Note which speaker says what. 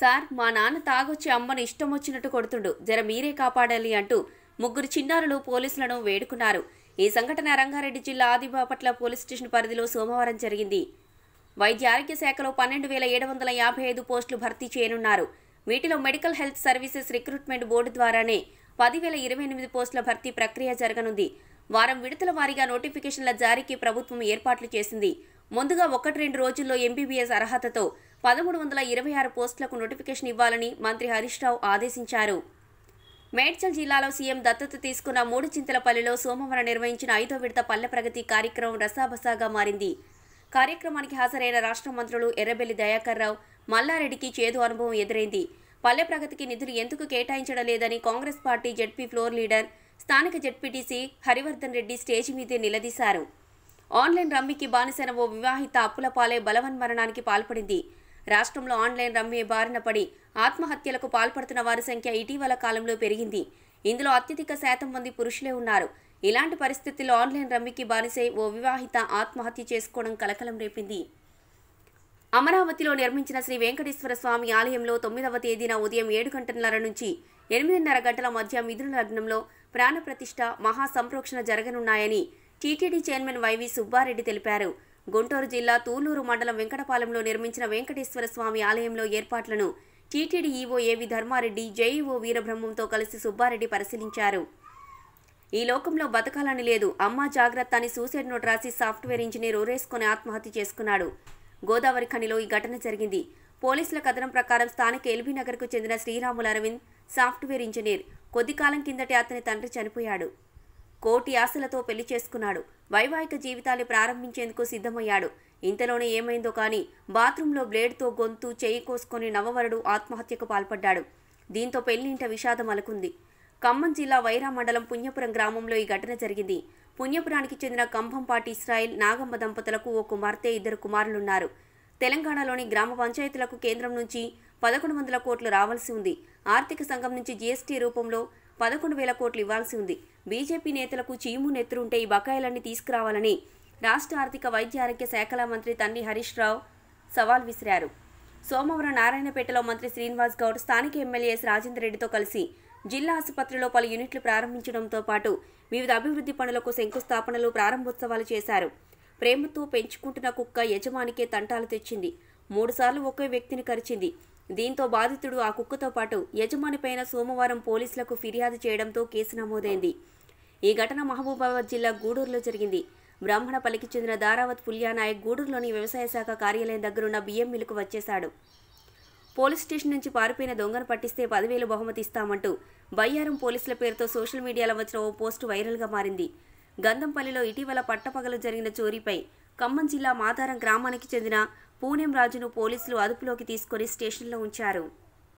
Speaker 1: sir మా నాన్న తాగొచ్చి అమ్మను ఇష్టం వచ్చినట్టు కొడుతుండు జర మీరే కాపాడాలి అంటూ ముగ్గురు చిన్నారులు పోలీసులను వేడుకున్నారు ఈ సంఘటన రంగారెడ్డి జిల్లా ఆదిబాపట్ల పోలీస్ స్టేషన్ పరిధిలో సోమవారం జరిగింది వైద్య ఆరోగ్య శాఖలో పన్నెండు వేల ఏడు వందల యాభై ఐదు పోస్టులు భర్తీ చేయనున్నారు వీటిలో medical health services recruitment board ద్వారానే పదివేల ఇరవై ఎనిమిది పోస్టుల భర్తీ ప్రక్రియ జరగనుంది వారం విడతల వారీగా నోటిఫికేషన్ల జారీకి ప్రభుత్వం ఏర్పాట్లు చేసింది ముందుగా ఒకటి రెండు రోజుల్లో ఎంబీబీఎస్ అర్హతతో పదమూడు వందల ఇరవై ఆరు పోస్టులకు నోటిఫికేషన్ ఇవ్వాలని మంత్రి హరీష్ రావు ఆదేశించారు మేడ్చల్ జిల్లాలో సీఎం దత్తత తీసుకున్న మూడు చింతలపల్లిలో సోమవారం నిర్వహించిన ఐదో విడత పల్లె ప్రగతి కార్యక్రమం రసాబసాగా మారింది కార్యక్రమానికి హాజరైన రాష్ట్ర మంత్రులు ఎర్రబెల్లి దయాకర్ రావు మల్లారెడ్డికి చేదు అనుభవం ఎదురైంది పల్లె ప్రగతికి నిధులు ఎందుకు కేటాయించడం లేదని Congress party ZP floor leader స్థానిక జెడ్పీటీసీ హరివర్ధన్ రెడ్డి స్టేజి మీదే నిలదీశారు ఆన్లైన్ రమ్మికి బానిసైన ఓ వివాహిత అప్పుల పాలే బలవన్మరణానికి పాల్పడింది రాష్ట్రంలో ఆన్లైన్ రమ్య బారిన పడి ఆత్మహత్యలకు పాల్పడుతున్న వారి సంఖ్య ఇటీవల కాలంలో పెరిగింది ఇందులో అత్యధిక శాతం మంది పురుషులే ఉన్నారు ఇలాంటి పరిస్థితుల్లో ఆన్లైన్ రమ్మికి బానిసై ఓ వివాహిత ఆత్మహత్య చేసుకోవడం కలకలం రేపింది అమరావతిలో నిర్మించిన శ్రీ వెంకటేశ్వర స్వామి ఆలయంలో తొమ్మిదవ తేదీన ఉదయం ఏడు గంటన్నర నుంచి ఎనిమిదిన్నర గంటల మధ్య మిథున లగ్నంలో ప్రాణప్రతిష్ఠ మహాసంప్రోక్షణ జరగనున్నాయని టీటీడీ చైర్మన్ వైవి సుబ్బారెడ్డి తెలిపారు గుంటూరు జిల్లా తూలూరు మండలం వెంకటపాలెంలో నిర్మించిన వెంకటేశ్వర స్వామి ఆలయంలో ఏర్పాట్లను టీటీడీ ఈవో ఏవి ధర్మారెడ్డి జేఈఓ వీరబ్రహ్మంతో కలిసి సుబ్బారెడ్డి పరిశీలించారు ఈ లోకంలో బతకాలని లేదు అమ్మ జాగ్రత్త అని సూసైడ్ నోట్ రాసి సాఫ్ట్వేర్ ఇంజనీర్ ఊరేసుకుని ఆత్మహత్య చేసుకున్నాడు గోదావరి ఖనిలో ఈ ఘటన జరిగింది పోలీసుల కథనం ప్రకారం స్థానిక ఎల్బీ నగర్కు చెందిన శ్రీరాములు అరవింద్ సాఫ్ట్వేర్ ఇంజనీర్ కొద్ది కాలం కిందటే అతని తండ్రి చనిపోయాడు కోటి ఆశలతో పెళ్లి చేసుకున్నాడు వైవాహిక జీవితాన్ని ప్రారంభించేందుకు సిద్ధమయ్యాడు ఇంతలోనే ఏమైందో కానీ బాత్రూంలో బ్లేడ్తో గొంతు చేయి కోసుకొని నవవరుడు ఆత్మహత్యకు పాల్పడ్డాడు దీంతో పెళ్లింట విషాదం అలకుంది ఖమ్మం జిల్లా వైరా మండలం పుణ్యపురం గ్రామంలో ఈ ఘటన జరిగింది పుణ్యపురానికి చెందిన కంభంపాటి ఇస్రాయిల్ నాగమ్మ దంపతులకు ఓ కుమార్తె ఇద్దరు కుమారులున్నారు తెలంగాణలోని గ్రామ పంచాయతీలకు కేంద్రం నుంచి పదకొండు వందల కోట్లు రావాల్సి ఉంది ఆర్థిక సంఘం నుంచి జీఎస్టీ రూపంలో పదకొండు వేల కోట్లు ఇవ్వాల్సి ఉంది బీజేపీ నేతలకు చీము నెత్తురుంటే ఈ బకాయిలన్నీ తీసుకురావాలని రాష్ట్ర ఆర్థిక వైద్య ఆరోగ్య శాఖల మంత్రి తన్ని హరీష్ రావు సవాల్ విసిరారు సోమవారం నారాయణపేటలో మంత్రి శ్రీనివాస్ గౌడ్ స్థానిక ఎమ్మెల్యే ఎస్ రాజేందర్ రెడ్డితో కలిసి జిల్లా ఆసుపత్రిలో పలు యూనిట్లు ప్రారంభించడంతో పాటు వివిధ అభివృద్ధి పనులకు శంకుస్థాపనలు ప్రారంభోత్సవాలు చేశారు ప్రేమతో పెంచుకుంటున్న కుక్క యజమానికే తంటాలు తెచ్చింది మూడుసార్లు ఒకే వ్యక్తిని కరిచింది దీంతో బాధితుడు ఆ కుక్కతో పాటు యజమానిపైన సోమవారం పోలీసులకు ఫిర్యాదు చేయడంతో కేసు నమోదైంది ఈ ఘటన మహబూబాబాద్ జిల్లా గూడూరులో జరిగింది బ్రాహ్మణపల్లికి చెందిన దారావత్ పుల్యానాయక్ గూడూరులోని వ్యవసాయ శాఖ కార్యాలయం దగ్గరున్న బియ్యం మిల్లుకు వచ్చేశాడు పోలీస్ స్టేషన్ నుంచి పారిపోయిన దొంగను పట్టిస్తే పదివేలు బహుమతి ఇస్తామంటూ బయ్యారం పోలీసుల పేరుతో సోషల్ మీడియాలో వచ్చిన ఓ పోస్టు వైరల్గా మారింది గంధంపల్లిలో ఇటీవల పట్టపగలు జరిగిన చోరీపై ఖమ్మం జిల్లా మాతారం గ్రామానికి చెందిన పూనెం రాజును పోలీసులు అదుపులోకి తీసుకుని స్టేషన్లో ఉంచారు